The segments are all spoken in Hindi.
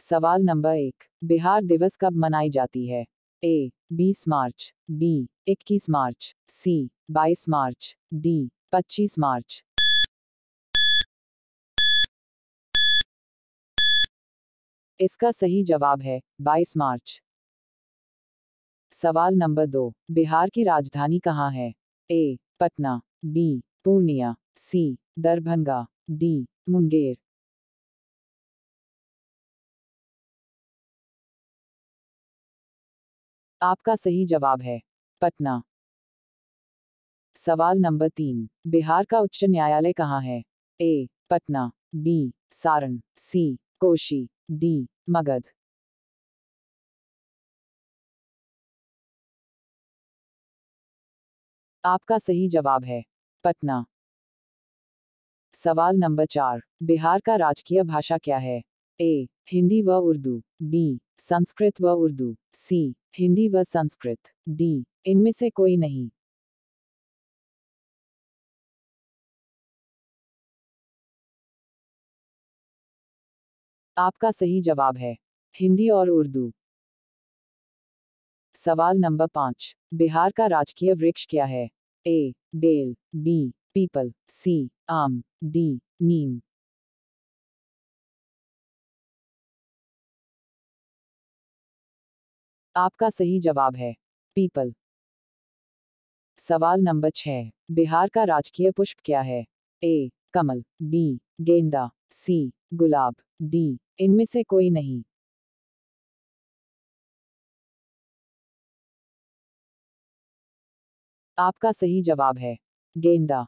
सवाल नंबर एक बिहार दिवस कब मनाई जाती है ए 20 मार्च बी 21 मार्च सी 22 मार्च डी 25 मार्च इसका सही जवाब है 22 मार्च सवाल नंबर दो बिहार की राजधानी कहाँ है A Patna B Purnia C Darbhanga D Munger आपका सही जवाब है पटना सवाल नंबर तीन बिहार का उच्च न्यायालय कहाँ है A Patna B Saran C Kosi D Magadh आपका सही जवाब है पटना सवाल नंबर चार बिहार का राजकीय भाषा क्या है ए हिंदी व उर्दू बी संस्कृत व उर्दू सी हिंदी व संस्कृत डी इनमें से कोई नहीं आपका सही जवाब है हिंदी और उर्दू सवाल नंबर पांच बिहार का राजकीय वृक्ष क्या है ए बेल बी पीपल सी आम डी नीम आपका सही जवाब है पीपल सवाल नंबर छह बिहार का राजकीय पुष्प क्या है ए कमल बी गेंदा सी गुलाब डी इनमें से कोई नहीं आपका सही जवाब है गेंदा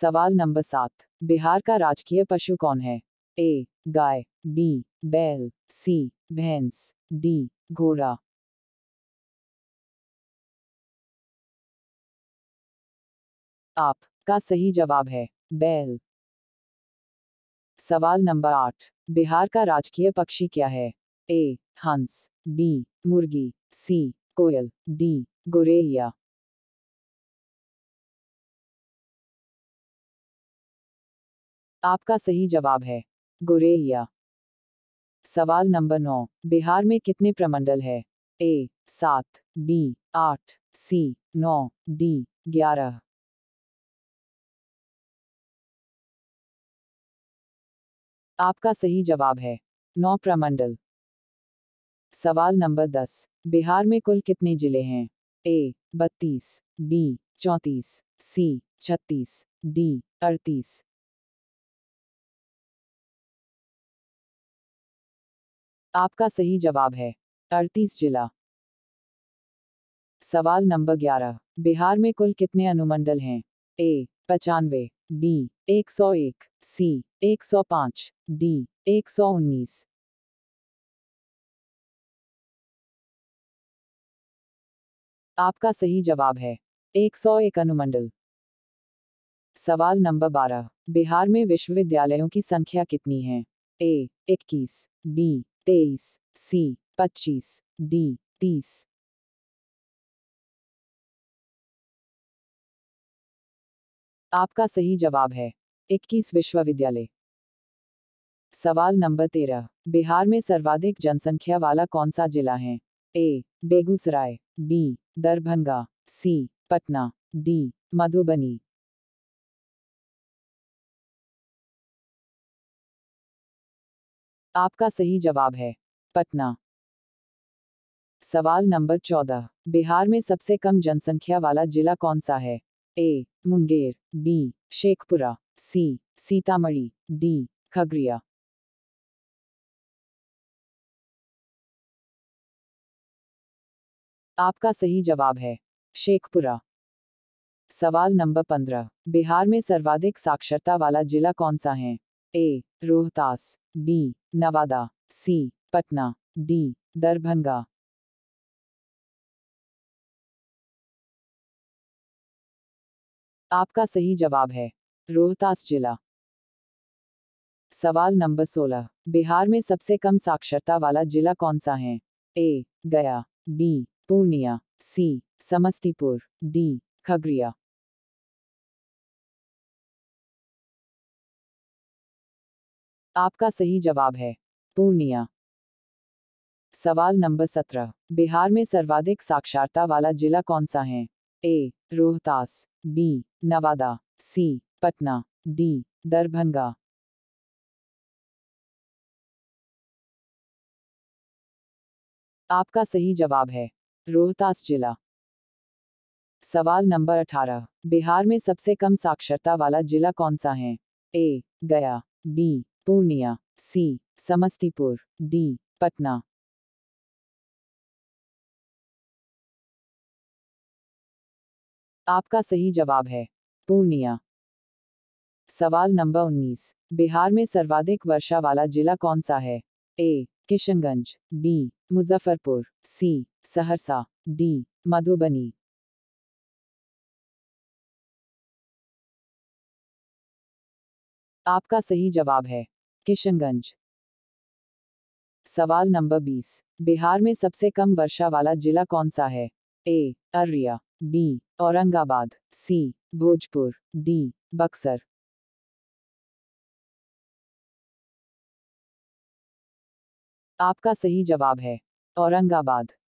सवाल नंबर सात बिहार का राजकीय पशु कौन है ए गाय बी बैल सी भैंस डी घोड़ा आप का सही जवाब है बैल सवाल नंबर आठ बिहार का राजकीय पक्षी क्या है ए हंस बी मुर्गी सी कोयल डी गोरेलिया आपका सही जवाब है गोरेलिया सवाल नंबर नौ बिहार में कितने प्रमंडल है ए सात बी आठ सी नौ डी ग्यारह आपका सही जवाब है नौ प्रमंडल सवाल नंबर दस बिहार में कुल कितने जिले हैं ए बत्तीस बी चौंतीस सी छत्तीस डी अड़तीस आपका सही जवाब है अड़तीस जिला सवाल नंबर ग्यारह बिहार में कुल कितने अनुमंडल हैं ए पचानवे बी एक सौ एक सी एक सौ पाँच डी एक सौ उन्नीस आपका सही जवाब है एक सौ एक अनुमंडल सवाल नंबर बारह बिहार में विश्वविद्यालयों की संख्या कितनी है ए इक्कीस बी तेईस सी पच्चीस डी तीस आपका सही जवाब है इक्कीस विश्वविद्यालय सवाल नंबर तेरह बिहार में सर्वाधिक जनसंख्या वाला कौन सा जिला है A Begusarai B Darbhanga C Patna D Madhubani आपका सही जवाब है पटना सवाल नंबर चौदह बिहार में सबसे कम जनसंख्या वाला जिला कौन सा है A Munger B Sheikhpura C Sitamarhi D Khagaria आपका सही जवाब है शेखपुरा सवाल नंबर पंद्रह बिहार में सर्वाधिक साक्षरता वाला जिला कौन सा है A Rohtas B Nawada C Patna D Darbhanga आपका सही जवाब है रोहतास जिला सवाल नंबर 16 बिहार में सबसे कम साक्षरता वाला जिला कौन सा है A Gaya B Purnia C Samastipur D Khagaria आपका सही जवाब है पूर्णिया सवाल नंबर सत्रह बिहार में सर्वाधिक साक्षरता वाला जिला कौन सा है A Rohtas B Nawada C Patna D Darbhanga आपका सही जवाब है रोहतास जिला सवाल नंबर अठारह बिहार में सबसे कम साक्षरता वाला जिला कौन सा है A Gaya B Purnia C Samastipur D Patna आपका सही जवाब है पूर्णिया सवाल नंबर 19 बिहार में सर्वाधिक वर्षा वाला जिला कौन सा है A Kishanganj B Muzaffarpur C Saharsa D Madhubani आपका सही जवाब है किशनगंज सवाल नंबर 20 बिहार में सबसे कम वर्षा वाला जिला कौन सा है A Araria B Aurangabad C Bhojpur D Buxar आपका सही जवाब है औरंगाबाद